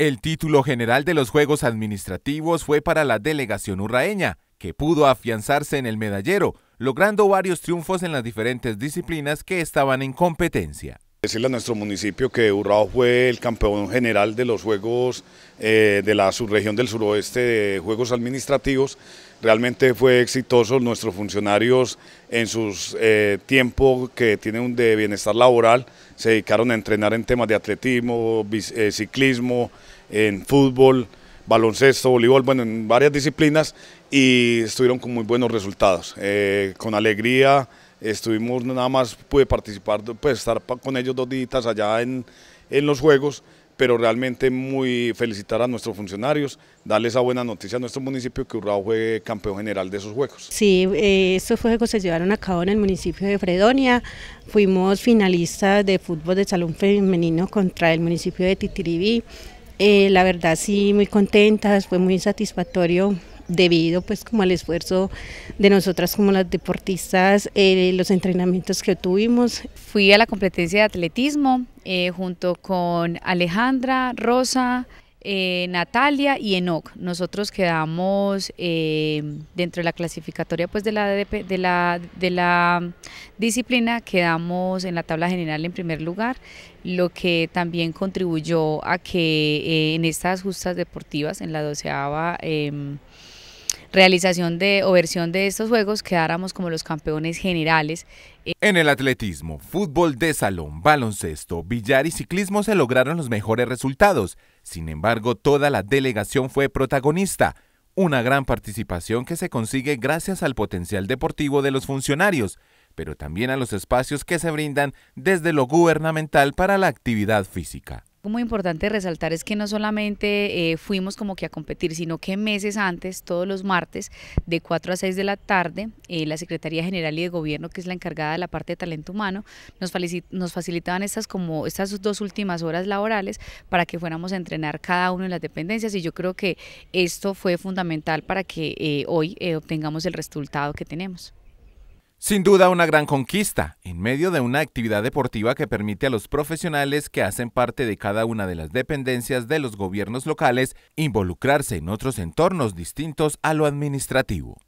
El título general de los Juegos Administrativos fue para la delegación urraeña, que pudo afianzarse en el medallero, logrando varios triunfos en las diferentes disciplinas que estaban en competencia. Decirle a nuestro municipio que Urrao fue el campeón general de los Juegos eh, de la subregión del suroeste de Juegos Administrativos. Realmente fue exitoso nuestros funcionarios en sus eh, tiempo que tienen de bienestar laboral. Se dedicaron a entrenar en temas de atletismo, eh, ciclismo, en fútbol, baloncesto, voleibol, bueno, en varias disciplinas y estuvieron con muy buenos resultados. con alegría estuvimos nada más, pude participar, pues estar con ellos dos días allá en, los Juegos, pero realmente muy felicitar a nuestros funcionarios, darles esa buena noticia a nuestro municipio que Urrao fue campeón general de esos juegos. Sí, eh, estos juegos se llevaron a cabo en el municipio de Fredonia, fuimos finalistas de fútbol de salón femenino contra el municipio de Titiribí, eh, la verdad sí, muy contentas, fue muy satisfactorio debido pues como al esfuerzo de nosotras como las deportistas, eh, los entrenamientos que tuvimos. Fui a la competencia de atletismo eh, junto con Alejandra, Rosa, eh, Natalia y Enoch. Nosotros quedamos dentro de la clasificatoria pues, de, la, de, la, de la disciplina, quedamos en la tabla general en primer lugar, lo que también contribuyó a que en estas justas deportivas, en la doceava em, realización de o versión de estos juegos quedáramos como los campeones generales. En el atletismo, fútbol de salón, baloncesto, billar y ciclismo se lograron los mejores resultados. Sin embargo, toda la delegación fue protagonista. Una gran participación que se consigue gracias al potencial deportivo de los funcionarios, pero también a los espacios que se brindan desde lo gubernamental para la actividad física muy importante resaltar es que no solamente eh, fuimos como que a competir, sino que meses antes, todos los martes, de 4 a 6 de la tarde, eh, la Secretaría General y de Gobierno, que es la encargada de la parte de talento humano, nos, nos facilitaban estas, como, estas dos últimas horas laborales para que fuéramos a entrenar cada uno en las dependencias y yo creo que esto fue fundamental para que eh, hoy obtengamos el resultado que tenemos. Sin duda una gran conquista, en medio de una actividad deportiva que permite a los profesionales que hacen parte de cada una de las dependencias de los gobiernos locales involucrarse en otros entornos distintos a lo administrativo.